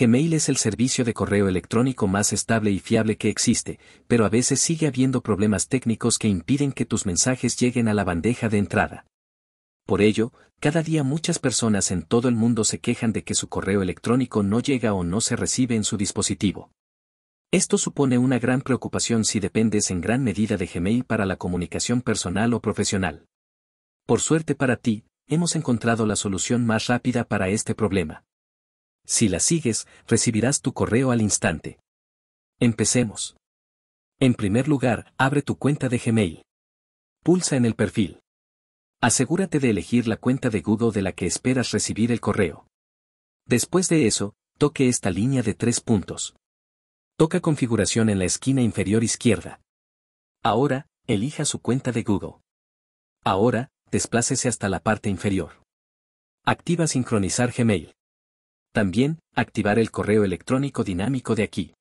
Gmail es el servicio de correo electrónico más estable y fiable que existe, pero a veces sigue habiendo problemas técnicos que impiden que tus mensajes lleguen a la bandeja de entrada. Por ello, cada día muchas personas en todo el mundo se quejan de que su correo electrónico no llega o no se recibe en su dispositivo. Esto supone una gran preocupación si dependes en gran medida de Gmail para la comunicación personal o profesional. Por suerte para ti, hemos encontrado la solución más rápida para este problema. Si la sigues, recibirás tu correo al instante. Empecemos. En primer lugar, abre tu cuenta de Gmail. Pulsa en el perfil. Asegúrate de elegir la cuenta de Google de la que esperas recibir el correo. Después de eso, toque esta línea de tres puntos. Toca configuración en la esquina inferior izquierda. Ahora, elija su cuenta de Google. Ahora, desplácese hasta la parte inferior. Activa sincronizar Gmail. También, activar el correo electrónico dinámico de aquí.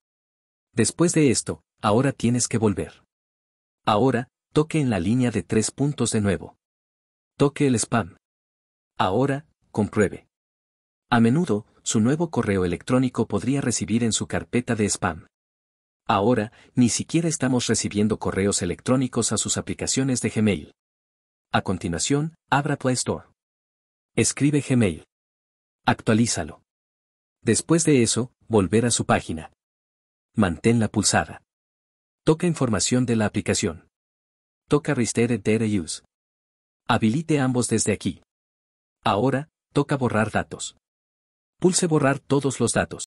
Después de esto, ahora tienes que volver. Ahora, toque en la línea de tres puntos de nuevo. Toque el spam. Ahora, compruebe. A menudo, su nuevo correo electrónico podría recibir en su carpeta de spam. Ahora, ni siquiera estamos recibiendo correos electrónicos a sus aplicaciones de Gmail. A continuación, abra Play Store. Escribe Gmail. Actualízalo. Después de eso, volver a su página. Manténla pulsada. Toca información de la aplicación. Toca Restore Data Use. Habilite ambos desde aquí. Ahora, toca borrar datos. Pulse borrar todos los datos.